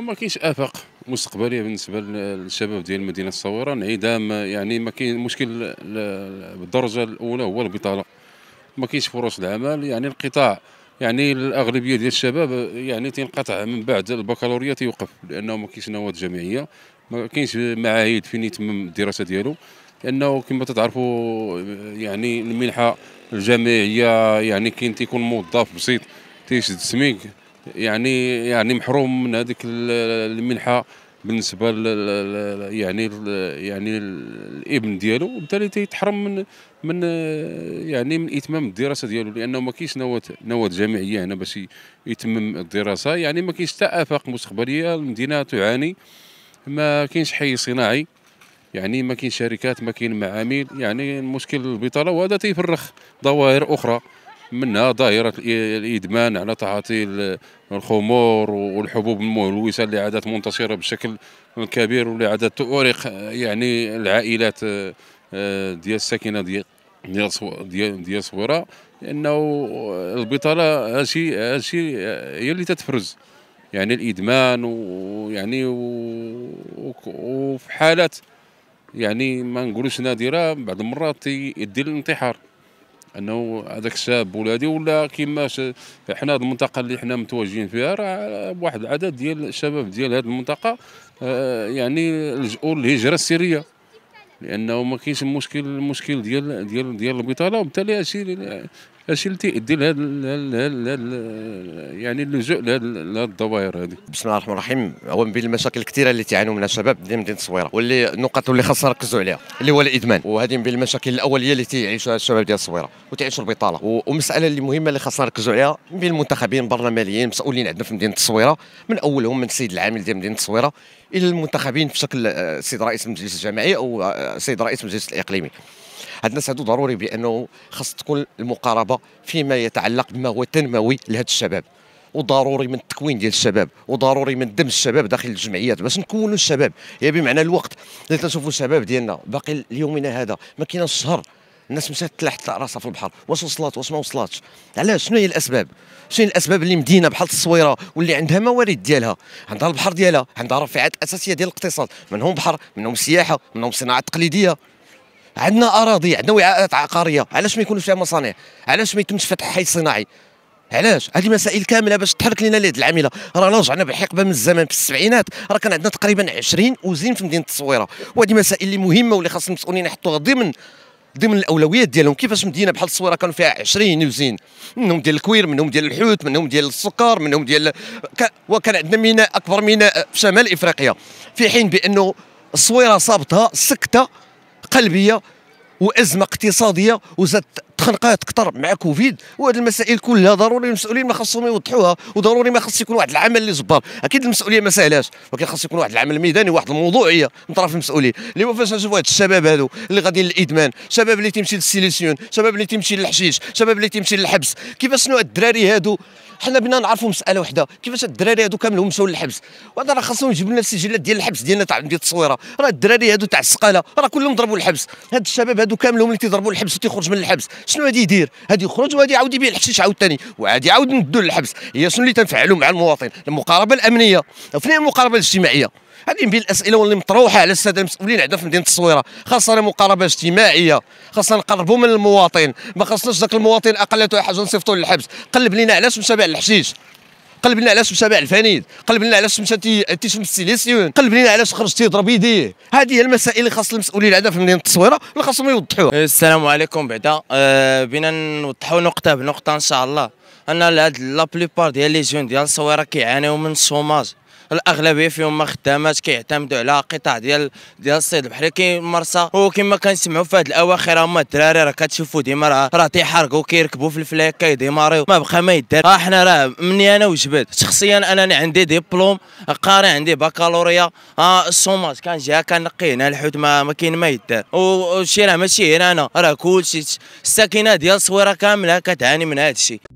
ما كاينش افاق مستقبليه بالنسبه للشباب ديال مدينه الصويره انعدام يعني ما كاين المشكل بالدرجه الاولى هو البطاله ما كاينش فرص العمل يعني القطاع يعني الاغلبيه ديال الشباب يعني تنقطع من بعد البكالوريا تيوقف لانه ما كاينش نواه جامعيه ما كاينش معاهد فين يتمم الدراسه ديالو لانه كما تتعرفوا يعني المنحه الجامعيه يعني كاين تيكون موظف بسيط تيشد سميك يعني يعني محروم من هذيك المنحه بالنسبه ل يعني ال يعني الابن ديالو وبالتالي تيتحرم من من يعني من اتمام الدراسه ديالو لانه ما كاينش نواه نواه جامعيه هنا باش يتمم الدراسه يعني ما كاينش حتى افاق مستقبليه المدينه تعاني ما كاينش حي صناعي يعني ما كاين شركات ما كاين معامل يعني المشكل البطاله وهذا تيفرخ ظواهر اخرى منها ظاهره الادمان على تعاطي الخمور والحبوب المهلوسه اللي عادت منتشره بشكل كبير واللي عادت تؤرق يعني العائلات آه، آه، ديال الساكنه ديال ديال ديال ديال صويره لانه البطاله هادشي هادشي آه، هي اللي تتفرز يعني الادمان ويعني وفي حالات يعني ما نقولوش نادره بعض المرات يدي للانتحار انه هذاك الشاب ولادي ولا كيما حنا هذه المنطقه اللي حنا متواجدين فيها راه واحد العدد ديال الشباب ديال هذه المنطقه آه، يعني لجؤوا للهجره السريه لانه ما كاينش المشكل المشكل ديال ديال ديال البطاله وبالتالي هادشي اش اللي تيؤدي لهذا يعني اللجوء لهذه هذه بسم الله الرحمن الرحيم هو من بين المشاكل الكثيره اللي تعانوا منها الشباب ديال مدينه الصويره واللي النقط اللي خاصنا نركزوا عليها اللي هو الادمان وهذه من بين المشاكل الاوليه اللي تيعيشها الشباب ديال الصويره وتعيشوا البطاله ومساله اللي مهمه اللي خاصنا نركزوا عليها من بين المنتخبين البرلمانيين المسؤولين عندنا في مدينه الصويره من اولهم من السيد العامل ديال مدينه الصويره الى المنتخبين في شكل آه، السيد رئيس المجلس الجماعي او آه، السيد رئيس المجلس الاقليمي الناس هادو ضروري بانه خاص تكون المقاربه فيما يتعلق بما هو تنموي لهذا الشباب وضروري من التكوين ديال الشباب وضروري من دم الشباب داخل الجمعيات باش نكونوا الشباب يعني بمعنى الوقت اللي تنشوفوا الشباب ديالنا باقي ليومنا هذا ما كاينش شهر الناس مشات تلاحت راسها في البحر واش وصلت واش ما وصلاتش علاش شنو هي الاسباب شنو هي الاسباب اللي مدينه بحال الصويره واللي عندها موارد ديالها عندها البحر ديالها عندها رافعات اساسيه ديال الاقتصاد منهم بحر منهم سياحه منهم صناعه تقليديه عندنا اراضي عندنا وعاءات عقاريه علاش ما يكونوش فيها مصانع علاش ما يتمش فتح حي صناعي علاش هذه مسائل كامله باش تحرك لنا اليد العامله راه رجعنا بحقبه من الزمن في السبعينات راه كان عندنا تقريبا 20 وزين في مدينه التصويره وهذه مسائل اللي مهمه واللي خاص المسؤولين يحطوها ضمن ضمن الاولويات ديالهم كيفاش مدينه بحال الصويره كانوا فيها 20 وزين منهم ديال الكوير منهم ديال الحوت منهم ديال السكر منهم ديال ك... وكان عندنا ميناء اكبر ميناء في شمال افريقيا في حين بانه الصويره صابتها سكته قلبيه وازمه اقتصاديه وزادت تخنقات كثر مع كوفيد وهاد المسائل كلها ضروري المسؤولين ما خصهم يوضحوها وضروري ما خص يكون واحد العمل اللي جبار اكيد المسؤوليه ما سهلاش ولكن خص يكون واحد العمل ميداني واحد الموضوعيه من طرف المسؤولين اللي هو فاش نشوفوا هاد الشباب هادو اللي غاديين للادمان شباب اللي تيمشي للسيليسيون شباب اللي تيمشي للحشيش شباب اللي تيمشي للحبس كيفاش شنو الدراري هادو حنا بنا نعرفوا مساله وحده كيفاش الدراري هادو كاملهم مشاو للحبس وهذا راه خاصهم يجيب لنا السجلات ديال الحبس ديالنا تاع ديال التصويره راه الدراري هادو تاع السقاله راه كلهم ضربوا الحبس هاد الشباب هادو كاملهم اللي تيضربوا الحبس وتيخرج من الحبس شنو غادي يدير غادي يخرج وغادي يعاود يبيع الحشيش عاوتاني وعادي يعاود ندو للحبس هي شنو اللي تنفعلوا مع المواطن المقاربه الامنيه فين المقاربه الاجتماعيه هذه من بين الاسئله اللي مطروحه على الساده المسؤولين عندنا في مدينه التصويره خاصه مقاربه اجتماعيه خاصنا نقربوا من المواطن ما خاصناش ذاك المواطن اقلته حاجه نصيفطوا للحبس قلب لينا علاش مشى باع الحشيش قلب لنا علاش مشى باع قلب لنا علاش مشى تيشم السيليسيون قلب لنا علاش خرج تيضرب يديه هذه هي المسائل اللي خاص المسؤولين عندنا في مدينه التصويره اللي خاصهم يوضحوها إيه، السلام عليكم بعدا أه بينا نوضحوا نقطه بنقطه ان شاء الله ان هاد لا بليبار ديال لي جون ديال الصويره كيعانيو من الشوماج الاغلبيه فيهم ما خدامات كيعتمدوا على قطاع ديال ديال الصيد البحري مرسى وكما كنسمعوا في هاد الاواخر هما الدراري راه كتشوفوا ديما راه راه تيحرقوا كيركبوا في الفلاك كيديماريو ما بقى ما يدار راه حنا راه مني انا وجبد شخصيا انا عندي ديبلوم قاري عندي بكالوريا آه الصومات كان جا كنقي هنا الحوت ما, كاين ما يدار وشي راه ماشي هنا انا راه كلشي الساكنه ديال الصويره كامله كتعاني من هذا الشيء